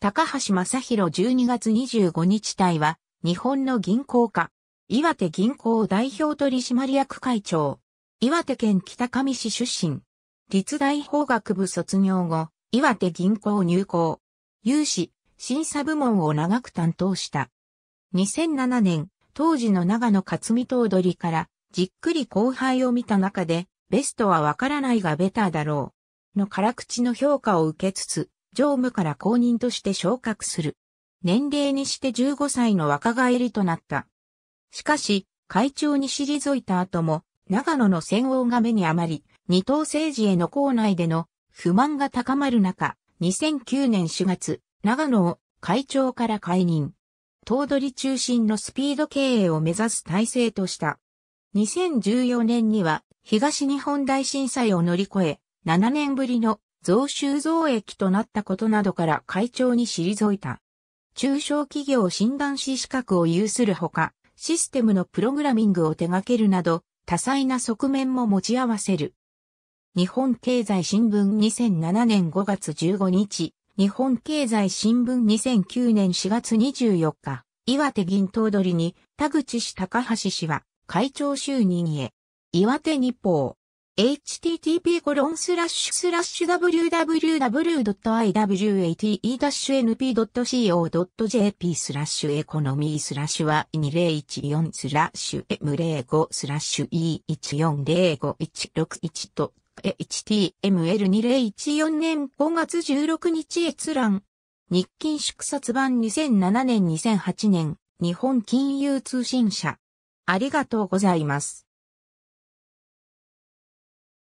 高橋正宏12月25日隊は、日本の銀行家、岩手銀行代表取締役会長、岩手県北上市出身、立大法学部卒業後、岩手銀行入行、有志、審査部門を長く担当した。2007年、当時の長野勝美頭取から、じっくり後輩を見た中で、ベストはわからないがベターだろう。の辛口の評価を受けつつ、常務から公認として昇格する。年齢にして15歳の若返りとなった。しかし、会長に退いた後も、長野の戦王が目に余り、二党政治への校内での不満が高まる中、2009年4月、長野を会長から解任。頭取中心のスピード経営を目指す体制とした。2014年には東日本大震災を乗り越え、7年ぶりの増収増益となったことなどから会長に退いた。中小企業診断士資格を有するほか、システムのプログラミングを手掛けるなど、多彩な側面も持ち合わせる。日本経済新聞2007年5月15日、日本経済新聞2009年4月24日、岩手銀頭取に田口氏高橋氏は会長就任へ。岩手日報。http://www.iwate-np.co.jp スラッシュエコノミースラッシュは2014スラッシュ M05 スラッシュ E1405161 と HTML2014 年5月16日閲覧日勤。祝冊版2007年2008年日本金融通信社ありがとうございます。